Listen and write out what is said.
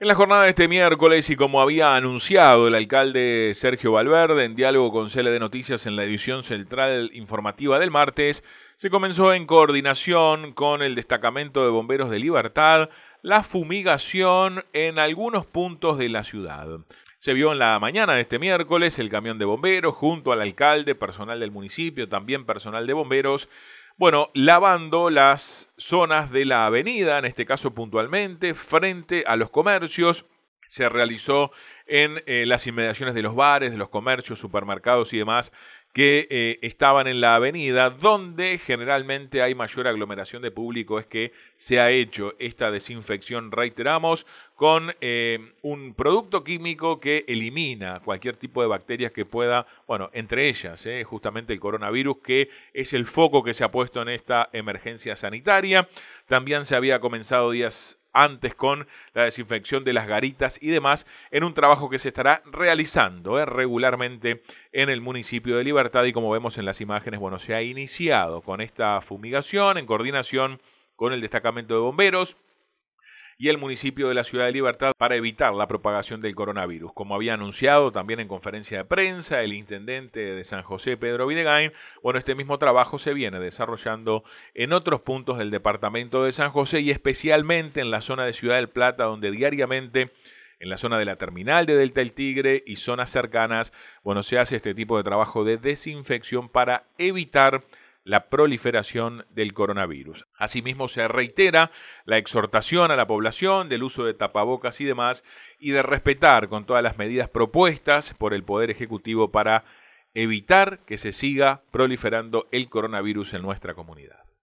En la jornada de este miércoles y como había anunciado el alcalde Sergio Valverde en diálogo con de Noticias en la edición central informativa del martes, se comenzó en coordinación con el destacamento de bomberos de Libertad la fumigación en algunos puntos de la ciudad. Se vio en la mañana de este miércoles el camión de bomberos junto al alcalde, personal del municipio, también personal de bomberos, bueno, lavando las zonas de la avenida, en este caso puntualmente, frente a los comercios, se realizó en eh, las inmediaciones de los bares, de los comercios, supermercados y demás que eh, estaban en la avenida, donde generalmente hay mayor aglomeración de público, es que se ha hecho esta desinfección, reiteramos, con eh, un producto químico que elimina cualquier tipo de bacterias que pueda, bueno, entre ellas, justamente el coronavirus, que es el foco que se ha puesto en esta emergencia sanitaria. También se había comenzado días antes con la desinfección de las garitas y demás, en un trabajo que se estará realizando eh, regularmente en el municipio de Libertad y como vemos en las imágenes, bueno, se ha iniciado con esta fumigación en coordinación con el destacamento de bomberos, y el municipio de la Ciudad de Libertad para evitar la propagación del coronavirus. Como había anunciado también en conferencia de prensa el intendente de San José, Pedro Videgain, bueno, este mismo trabajo se viene desarrollando en otros puntos del departamento de San José y especialmente en la zona de Ciudad del Plata, donde diariamente en la zona de la terminal de Delta del Tigre y zonas cercanas, bueno, se hace este tipo de trabajo de desinfección para evitar la proliferación del coronavirus. Asimismo, se reitera la exhortación a la población del uso de tapabocas y demás y de respetar con todas las medidas propuestas por el Poder Ejecutivo para evitar que se siga proliferando el coronavirus en nuestra comunidad.